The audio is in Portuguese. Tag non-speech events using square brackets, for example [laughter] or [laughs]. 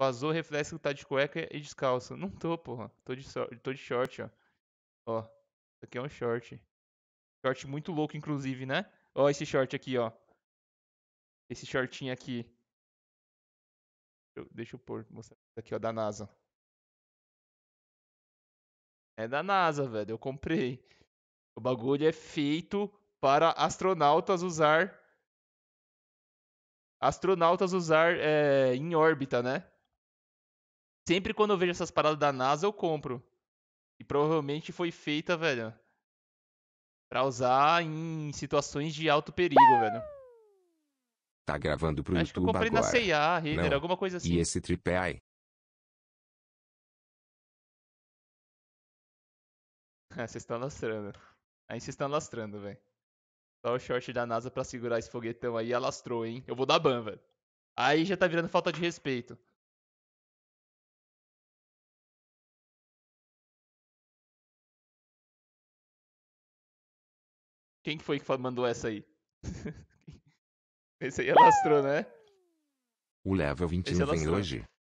Vazou reflexo que tá de cueca e descalço. Não tô, porra. Tô de, so... tô de short, ó. Ó. Isso aqui é um short. Short muito louco, inclusive, né? Ó, esse short aqui, ó. Esse shortinho aqui. Eu... Deixa eu pôr, mostrar isso aqui, ó, da NASA. É da NASA, velho. Eu comprei. O bagulho é feito para astronautas usar astronautas usar é, em órbita, né? sempre quando eu vejo essas paradas da NASA, eu compro. E provavelmente foi feita, velho, pra usar em situações de alto perigo, velho. Tá gravando pro Acho YouTube agora. Acho que eu comprei agora. na C&A, Renner, alguma coisa assim. E esse tripé aí? Ah, [laughs] vocês estão lastrando. Aí vocês estão lastrando, velho. Só o short da NASA pra segurar esse foguetão aí alastrou, hein? Eu vou dar ban, velho. Aí já tá virando falta de respeito. Quem foi que mandou essa aí? [laughs] Esse aí alastrou, né? O level 21 vem hoje.